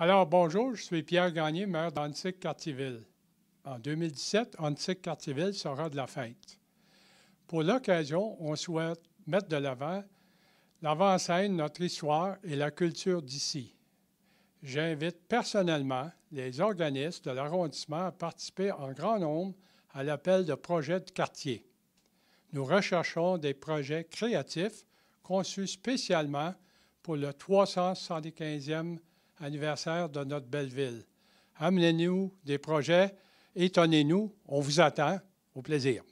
Alors, bonjour, je suis Pierre Gagné, maire d'Antic-Cartierville. En 2017, Antic-Cartierville sera de la fête. Pour l'occasion, on souhaite mettre de l'avant l'avant-scène, notre histoire et la culture d'ici. J'invite personnellement les organismes de l'arrondissement à participer en grand nombre à l'appel de projets de quartier. Nous recherchons des projets créatifs conçus spécialement pour le 375e anniversaire de notre belle ville. Amenez-nous des projets, étonnez-nous, on vous attend. Au plaisir.